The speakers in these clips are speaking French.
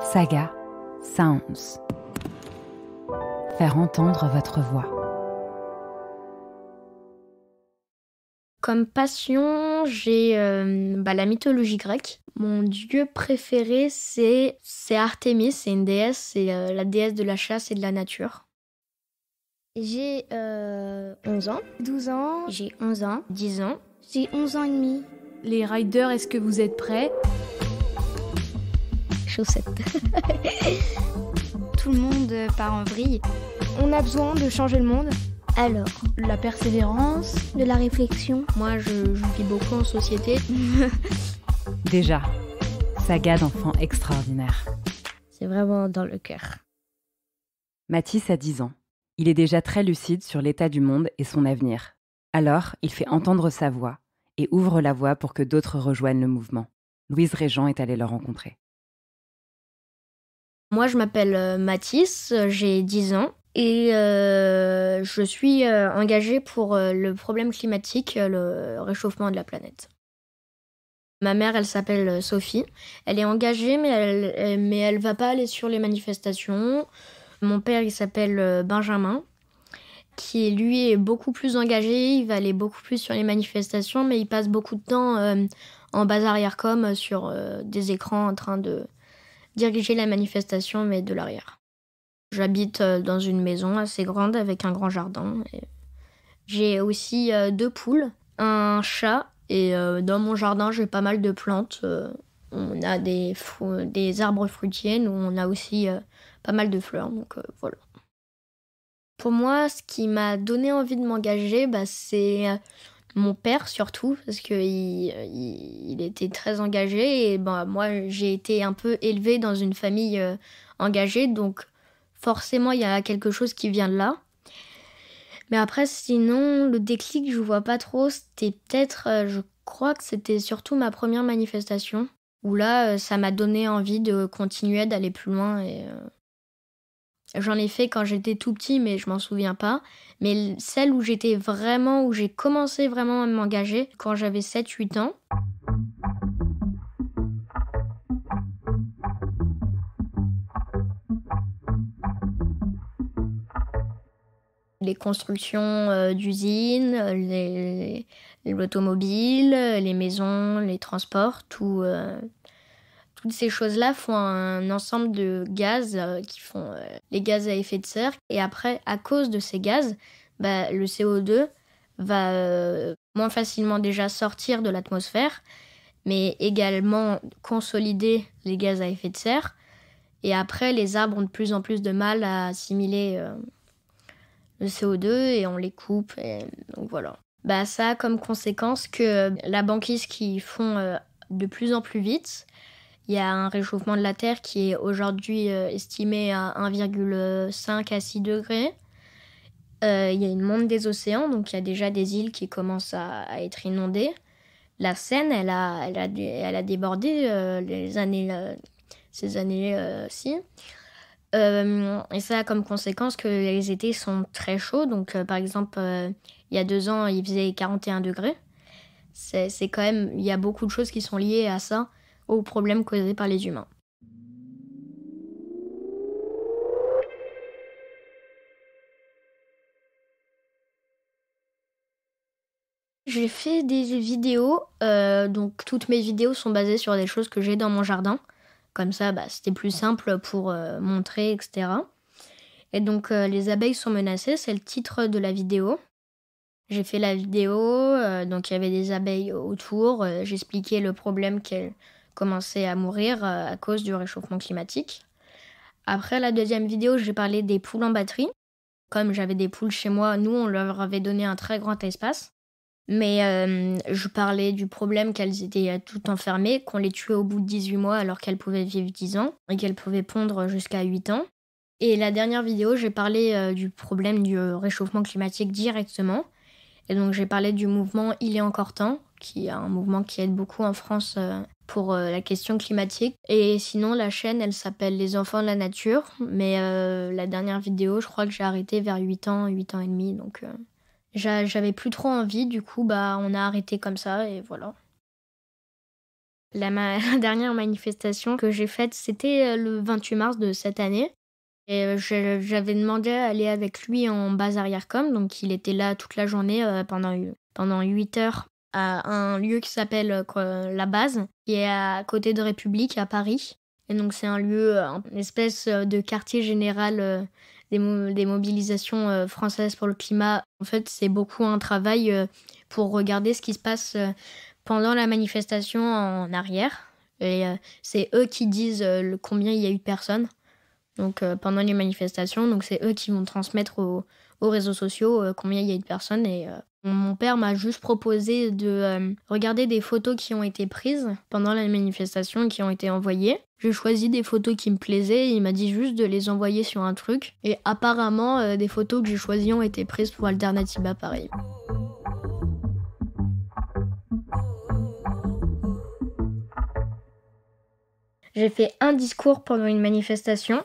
Saga, Sounds. Faire entendre votre voix. Comme passion, j'ai euh, bah, la mythologie grecque. Mon dieu préféré, c'est Artémis, c'est une déesse, c'est euh, la déesse de la chasse et de la nature. J'ai 11 euh, ans. 12 ans. J'ai 11 ans. 10 ans. J'ai 11 ans et demi. Les riders, est-ce que vous êtes prêts chaussettes. Tout le monde part en vrille. On a besoin de changer le monde. Alors, la persévérance, de la réflexion. Moi, je, vis beaucoup en société. Déjà, saga d'enfant extraordinaire. C'est vraiment dans le cœur. Mathis a 10 ans. Il est déjà très lucide sur l'état du monde et son avenir. Alors, il fait entendre sa voix et ouvre la voie pour que d'autres rejoignent le mouvement. Louise Régent est allée le rencontrer. Moi, je m'appelle euh, Mathis, euh, j'ai 10 ans et euh, je suis engagée pour le problème climatique, le réchauffement de la planète. Ma mère, elle s'appelle Sophie. Elle est engagée, mais elle, mais elle va pas aller sur les manifestations. Mon père, il s'appelle Benjamin, qui lui est beaucoup plus engagé. Il va aller beaucoup plus sur les manifestations, mais il passe beaucoup de temps en bas arrière comme sur des écrans en train de diriger la manifestation, mais de l'arrière. J'habite euh, dans une maison assez grande avec un grand jardin. J'ai aussi euh, deux poules, un chat, et euh, dans mon jardin, j'ai pas mal de plantes. On a des, arbres fruitiers, nous on a aussi pas mal de fleurs, donc voilà. Pour moi, ce qui m'a donné envie de m'engager, bah, c'est mon père surtout, parce que il, était très engagé et ben, moi j'ai été un peu élevée dans une famille euh, engagée, donc forcément il y a quelque chose qui vient de là. Mais après sinon le déclic je vois pas trop, c'était peut-être, euh, je crois que c'était surtout ma première manifestation, où là euh, ça m'a donné envie de continuer d'aller plus loin et J'en ai fait quand j'étais tout petit, mais je m'en souviens pas. Mais celle où j'étais vraiment, où j'ai commencé vraiment à m'engager, quand j'avais 7-8 ans. les constructions euh, d'usines, euh, l'automobile, les, euh, les maisons, les transports, tout, toutes ces choses-là font un ensemble de gaz euh, qui font euh, les gaz à effet de serre. Et après, à cause de ces gaz, bah, le CO2 va euh, moins facilement déjà sortir de l'atmosphère, mais également consolider les gaz à effet de serre. Et après, les arbres ont de plus en plus de mal à assimiler le CO2 et on les coupe. Et donc voilà. Bah, ça a comme conséquence que la banquise qui fond de plus en plus vite, il y a un réchauffement de la Terre qui est aujourd'hui euh, estimé à 1,5 à 6 degrés. Euh, il y a une montée des océans, donc il y a déjà des îles qui commencent à, être inondées. La Seine, elle a, elle a, elle a débordé euh, les années, ces années-ci. et ça a comme conséquence que les étés sont très chauds. Donc, par exemple, il y a deux ans, il faisait 41 degrés. C'est quand même, il y a beaucoup de choses qui sont liées à ça aux problèmes causés par les humains. J'ai fait des vidéos, euh, donc toutes mes vidéos sont basées sur des choses que j'ai dans mon jardin. Comme ça, bah, c'était plus simple pour euh, montrer, etc. Et donc, euh, Les abeilles sont menacées, c'est le titre de la vidéo. J'ai fait la vidéo, donc il y avait des abeilles autour, j'expliquais le problème qu'elles commencer à mourir euh, à cause du réchauffement climatique. Après la deuxième vidéo, j'ai parlé des poules en batterie. Comme j'avais des poules chez moi, nous, on leur avait donné un très grand espace. Mais euh, je parlais du problème qu'elles étaient euh, toutes enfermées, qu'on les tuait au bout de 18 mois alors qu'elles pouvaient vivre 10 ans et qu'elles pouvaient pondre jusqu'à 8 ans. Et la dernière vidéo, j'ai parlé du problème du réchauffement climatique directement. Et donc j'ai parlé du mouvement Il est encore temps, qui est un mouvement qui aide beaucoup en France pour euh, la question climatique. Et sinon, la chaîne, elle s'appelle Les enfants de la nature. Mais euh, la dernière vidéo, je crois que j'ai arrêté vers 8 ans, 8 ans et demi. Donc euh, j'avais plus trop envie. Du coup, bah, on a arrêté comme ça et voilà. La, dernière manifestation que j'ai faite, c'était le 28 mars de cette année. Et j'avais demandé à aller avec lui en base arrière-com. Donc il était là toute la journée pendant, pendant 8 heures à un lieu qui s'appelle la base qui est à côté de République, à Paris. Et donc c'est un lieu, euh, une espèce euh, de quartier général euh, des, des, mobilisations françaises pour le climat. En fait, c'est beaucoup un travail pour regarder ce qui se passe pendant la manifestation en arrière. Et c'est eux qui disent combien il y a eu de personnes donc euh, pendant les manifestations. Donc c'est eux qui vont transmettre aux, réseaux sociaux euh, combien il y a de personnes. Et euh, mon père m'a juste proposé de regarder des photos qui ont été prises pendant la manifestation, et qui ont été envoyées. J'ai choisi des photos qui me plaisaient. Il m'a dit juste de les envoyer sur un truc. Et apparemment, des photos que j'ai choisies ont été prises pour Alternativa Paris. J'ai fait un discours pendant une manifestation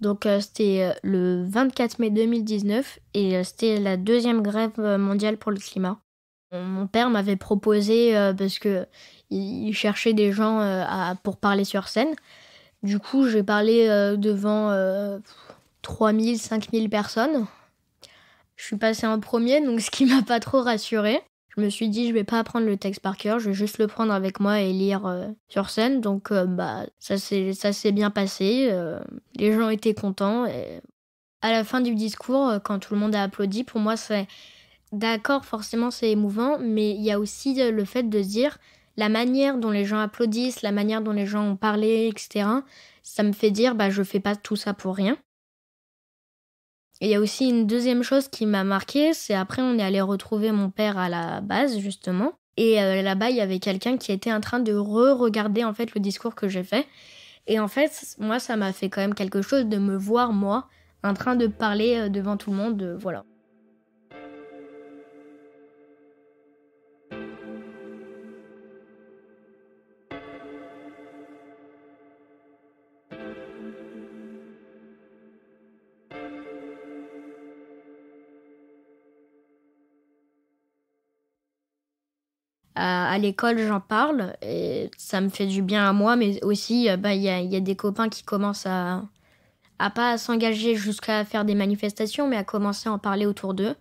donc euh, c'était euh, le 24 mai 2019 et euh, c'était la deuxième grève mondiale pour le climat. Mon père m'avait proposé parce que il cherchait des gens pour parler sur scène. Du coup, j'ai parlé devant 3000, 5000 personnes. Je suis passée en premier, donc ce qui m'a pas trop rassurée je me suis dit, je vais pas apprendre le texte par cœur, je vais juste le prendre avec moi et lire euh, sur scène. Donc, euh, bah, ça s'est, bien passé. Euh, les gens étaient contents. Et... À la fin du discours, quand tout le monde a applaudi, pour moi, c'est d'accord, forcément, c'est émouvant, mais il y a aussi le fait de dire la manière dont les gens applaudissent, la manière dont les gens ont parlé, etc. Ça me fait dire, bah, je fais pas tout ça pour rien. Et il y a aussi une deuxième chose qui m'a marquée, c'est après on est allé retrouver mon père à la base justement. Et euh, là-bas, il y avait quelqu'un qui était en train de re-regarder en fait le discours que j'ai fait. Et en fait, moi, ça m'a fait quand même quelque chose de me voir moi en train de parler euh, devant tout le monde. Euh, voilà. Euh, à, l'école, j'en parle et ça me fait du bien à moi, mais aussi, euh, bah, il y, a, y, a, des copains qui commencent à, à pas s'engager jusqu'à faire des manifestations, mais à commencer à en parler autour d'eux.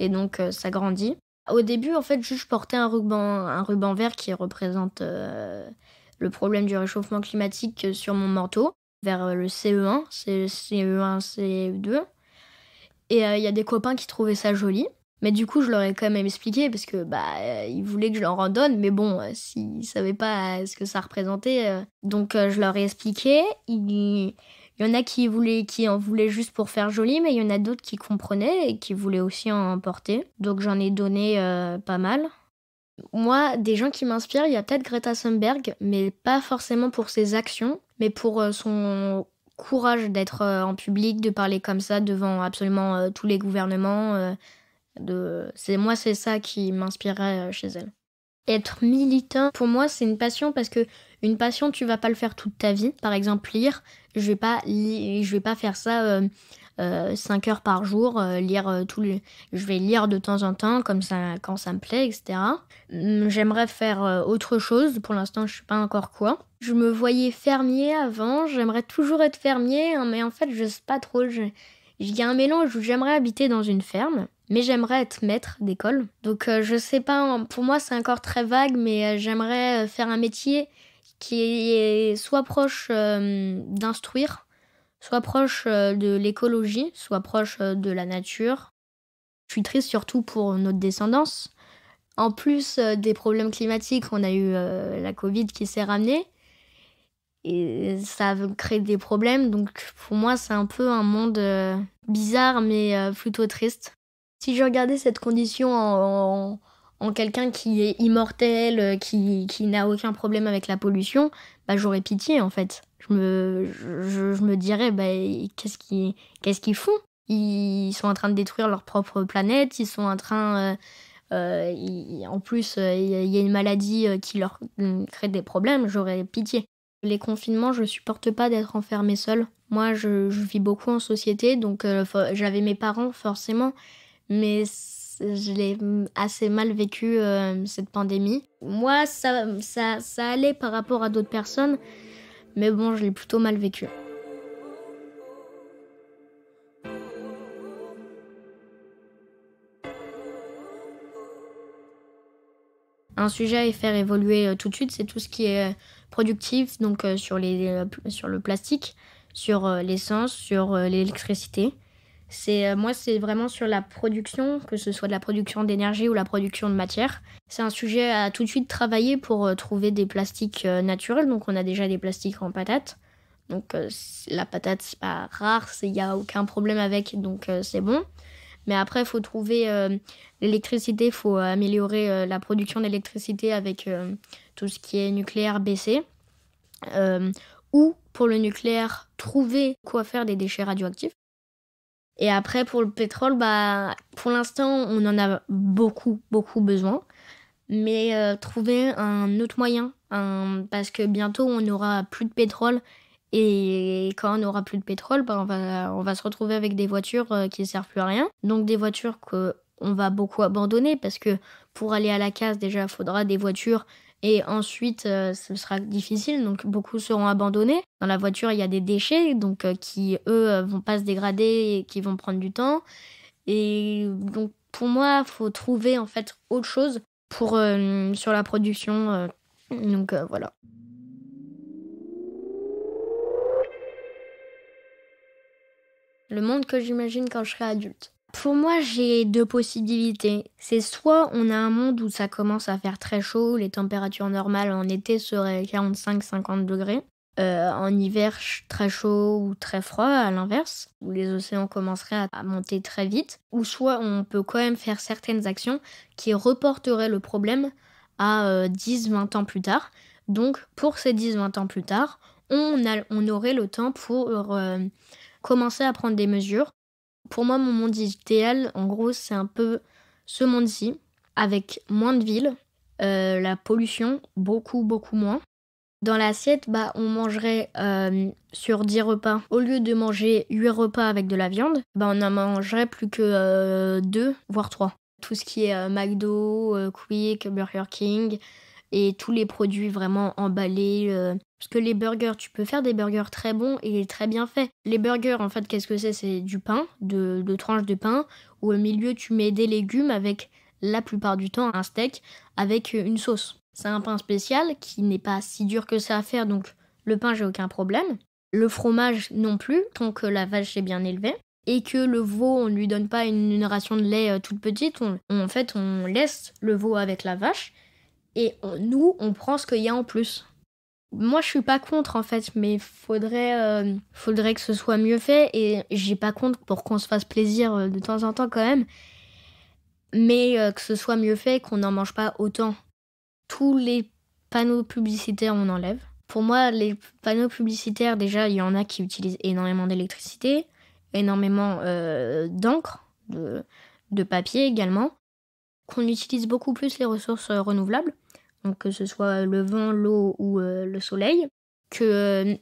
Et donc, euh, ça grandit. Au début, en fait, je portais un ruban, un ruban vert qui représente le problème du réchauffement climatique sur mon manteau, vers le CE1, CE1, CE2. Et il y a des copains qui trouvaient ça joli. Mais du coup, je leur ai quand même expliqué parce que bah euh, ils voulaient que je leur en donne, mais bon, euh, s'ils savaient pas euh, ce que ça représentait, donc je leur ai expliqué. Il... y en a qui voulaient, qui en voulaient juste pour faire joli, mais il y en a d'autres qui comprenaient et qui voulaient aussi en porter. Donc j'en ai donné pas mal. Moi, des gens qui m'inspirent, il y a peut-être Greta Thunberg, mais pas forcément pour ses actions, mais pour son courage d'être en public, de parler comme ça devant absolument tous les gouvernements c'est moi, c'est ça qui m'inspirait euh, chez elle. Être militant, pour moi, c'est une passion parce que une passion, tu vas pas le faire toute ta vie. Par exemple, lire, je vais pas, je vais pas faire ça 5 euh, euh, heures par jour, lire tous je vais lire de temps en temps comme ça, quand ça me plaît, etc. Hum, j'aimerais faire autre chose. Pour l'instant, je sais pas encore quoi. Je me voyais fermier avant. J'aimerais toujours être fermier, hein, mais en fait, je sais pas trop. Il y a un mélange j'aimerais habiter dans une ferme mais j'aimerais être maître d'école. Donc euh, je sais pas, hein, pour moi c'est encore très vague, mais euh, j'aimerais euh, faire un métier qui est soit proche d'instruire, soit proche de l'écologie, soit proche de la nature. Je suis triste surtout pour notre descendance. En plus des problèmes climatiques, on a eu la Covid qui s'est ramenée. Et ça crée des problèmes, donc pour moi c'est un peu un monde bizarre mais plutôt triste si je regardais cette condition en, en, quelqu'un qui est immortel, euh, qui, qui n'a aucun problème avec la pollution, bah, j'aurais pitié en fait. Je me, je, me dirais, bah, qu'est-ce qu'ils qu'est-ce qu'ils font Ils sont en train de détruire leur propre planète, ils sont en train... Euh, euh, en plus, il y a une maladie qui leur crée des problèmes, j'aurais pitié. Les confinements, je supporte pas d'être enfermée seule. Moi, je vis beaucoup en société, donc j'avais mes parents forcément, mais je l'ai assez mal vécu euh, cette pandémie. Moi, ça, ça, ça allait par rapport à d'autres personnes, mais bon, je l'ai plutôt mal vécu. un sujet à faire évoluer euh, tout de suite, c'est tout ce qui est euh, productif, donc sur, les, sur le plastique, sur l'essence, sur l'électricité. C'est euh, moi, c'est vraiment sur la production, que ce soit de la production d'énergie ou la production de matière. C'est un sujet à tout de suite travailler pour euh, trouver des plastiques euh, naturels. Donc on a déjà des plastiques en patate. Donc la patate c'est pas rare, il n'y a aucun problème avec, donc c'est bon. Mais après, il faut trouver l'électricité, il faut améliorer la production d'électricité avec tout ce qui est nucléaire baissé. ou pour le nucléaire, trouver quoi faire des déchets radioactifs. Et après, pour le pétrole, bah, pour l'instant, on en a beaucoup, beaucoup besoin. Mais euh, trouver un autre moyen, parce que bientôt, on n'aura plus de pétrole. Et quand on n'aura plus de pétrole, bah, on, va, on va se retrouver avec des voitures euh, qui ne servent plus à rien. Donc des voitures qu'on va beaucoup abandonner, parce que pour aller à la case, déjà, il faudra des voitures et ensuite, euh, ce sera difficile, donc beaucoup seront abandonnés. Dans la voiture, il y a des déchets, donc euh, qui, eux, euh, vont pas se dégrader et qui vont prendre du temps. Et donc, pour moi, il faut trouver en fait autre chose pour, sur la production. donc voilà. Le monde que j'imagine quand je serai adulte. Pour moi, j'ai deux possibilités. C'est soit on a un monde où ça commence à faire très chaud, les températures normales en été seraient 45-50 degrés, euh, en hiver très chaud ou très froid, à l'inverse, où les océans commenceraient à monter très vite, ou soit on peut quand même faire certaines actions qui reporteraient le problème à 10-20 euh, ans plus tard. Donc pour ces 10-20 ans plus tard, on, aurait le temps pour euh, commencer à prendre des mesures pour moi, mon monde idéal, en gros, c'est un peu ce monde-ci, avec moins de villes, euh, la pollution, beaucoup, beaucoup moins. Dans l'assiette, bah, on mangerait euh, sur 10 repas. Au lieu de manger 8 repas avec de la viande, bah, on en mangerait plus que 2, euh, voire 3. Tout ce qui est McDo, Quick, Burger King, et tous les produits vraiment emballés. Euh, parce que les burgers, tu peux faire des burgers très bons et très bien faits. Les burgers, en fait, qu'est-ce que c'est C'est du pain, de, de tranches de pain, où au milieu, tu mets des légumes avec, la plupart du temps, un steak avec une sauce. C'est un pain spécial qui n'est pas si dur que ça à faire, donc le pain, j'ai aucun problème. Le fromage non plus, tant que la vache est bien élevée et que le veau, on ne lui donne pas une, ration de lait euh, toute petite, en fait, on laisse le veau avec la vache, et nous, on prend ce qu'il y a en plus. Moi, je suis pas contre en fait, mais faudrait, euh, faudrait que ce soit mieux fait et j'ai pas contre pour qu'on se fasse plaisir euh, de temps en temps quand même, mais euh, que ce soit mieux fait, qu'on n'en mange pas autant. Tous les panneaux publicitaires, on enlève. Pour moi, les panneaux publicitaires, déjà, il y en a qui utilisent énormément d'électricité, énormément d'encre, de, de papier également qu'on utilise beaucoup plus les ressources renouvelables que ce soit le vent, l'eau ou euh, le soleil, que euh,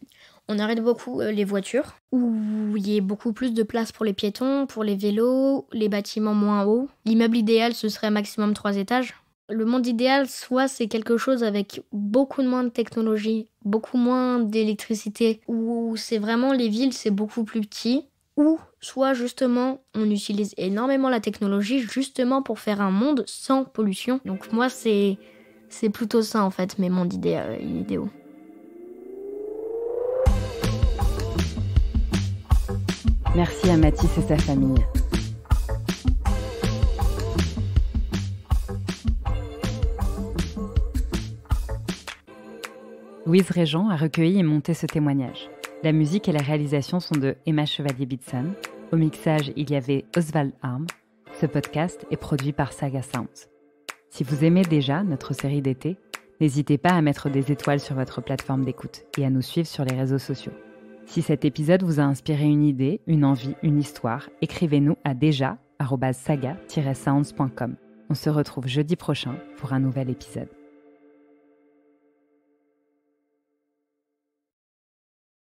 on arrête beaucoup euh, les voitures, où il y ait beaucoup plus de place pour les piétons, pour les vélos, les bâtiments moins hauts. L'immeuble idéal, ce serait maximum trois étages. Le monde idéal, soit c'est quelque chose avec beaucoup moins de technologie, beaucoup moins d'électricité, où c'est vraiment les villes, c'est beaucoup plus petit, ou soit justement on utilise énormément la technologie justement pour faire un monde sans pollution. Donc moi c'est c'est plutôt ça en fait mes mondes est idéaux. Euh, Merci à Mathis et sa famille. Louise Régent a recueilli et monté ce témoignage. La musique et la réalisation sont de Emma Chevalier-Bitson. Au mixage, il y avait Oswald Arm. Ce podcast est produit par Saga Sounds. Si vous aimez déjà notre série d'été, n'hésitez pas à mettre des étoiles sur votre plateforme d'écoute et à nous suivre sur les réseaux sociaux. Si cet épisode vous a inspiré une idée, une envie, une histoire, écrivez-nous à déjà saga-sounds.com. On se retrouve jeudi prochain pour un nouvel épisode.